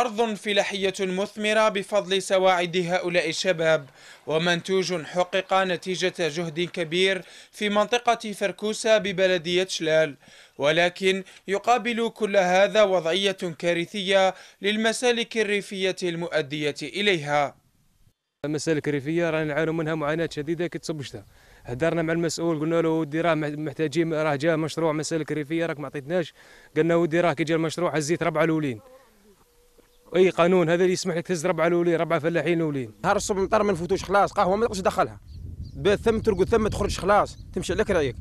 أرض فلاحية مثمرة بفضل سواعد هؤلاء الشباب ومنتوج حقق نتيجة جهد كبير في منطقة فركوسة ببلدية شلال ولكن يقابل كل هذا وضعية كارثية للمسالك الريفية المؤدية إليها المسالك الريفية رانا نعانوا منها معاناة شديدة كي تصب الشتاء هدرنا مع المسؤول قلنا له ودي راه محتاجين راه جا مشروع مسالك ريفية راك ما عطيتناش قلنا ودي راه كي جا المشروع هزيت ربعة الاولين اي قانون هذا اللي يسمح لك تهز ربعه الاولين ربعه فلاحين الاولين نهار الصبح مطر ما نفوتوش خلاص قهوه ما تلقاش تدخلها باه ثم ترقد ثم تخرج خلاص تمشي على كرايك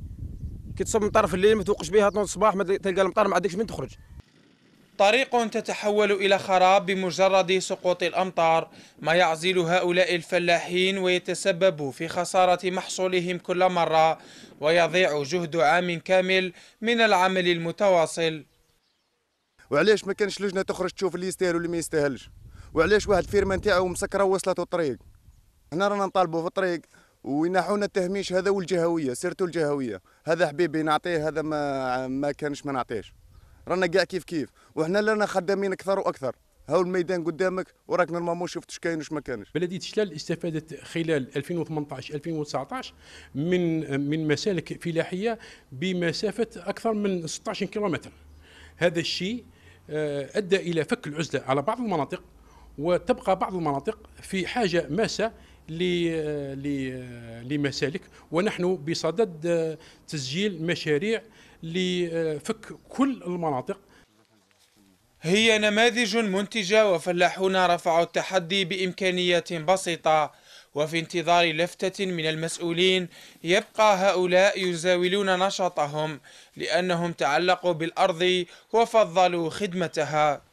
كي تصب مطر في الليل ما توقش بها تنوض الصباح تلقى المطر ما عندكش من تخرج طريق تتحول إلى خراب بمجرد سقوط الأمطار ما يعزل هؤلاء الفلاحين ويتسبب في خسارة محصولهم كل مرة ويضيع جهد عام كامل من العمل المتواصل وعلاش ما كانش لجنه تخرج تشوف اللي يستاهل واللي ما يستاهلش وعلاش واحد الفيرما تاعو مسكره وصلته الطريق هنا رانا نطالبوا في الطريق وينحونا التهميش هذا والجهويه سيرتو الجهويه هذا حبيبي نعطيه هذا ما ما كانش ما نعطيهش رانا كاع كيف كيف وحنا لنا خدامين اكثر واكثر هاو الميدان قدامك وراك نورمالمون شفت اش كاين واش ما كانش بلديه شلال استفادت خلال 2018 2019 من من مسالك فلاحيه بمسافه اكثر من 16 كيلومتر هذا الشيء آه، ادى الى فك العزله على بعض المناطق وتبقى بعض المناطق في حاجه ماسه آه، آه، لمسالك ونحن بصدد تسجيل مشاريع لفك كل المناطق هي نماذج منتجة وفلاحون رفعوا التحدي بإمكانيات بسيطة وفي انتظار لفتة من المسؤولين يبقى هؤلاء يزاولون نشاطهم لأنهم تعلقوا بالأرض وفضلوا خدمتها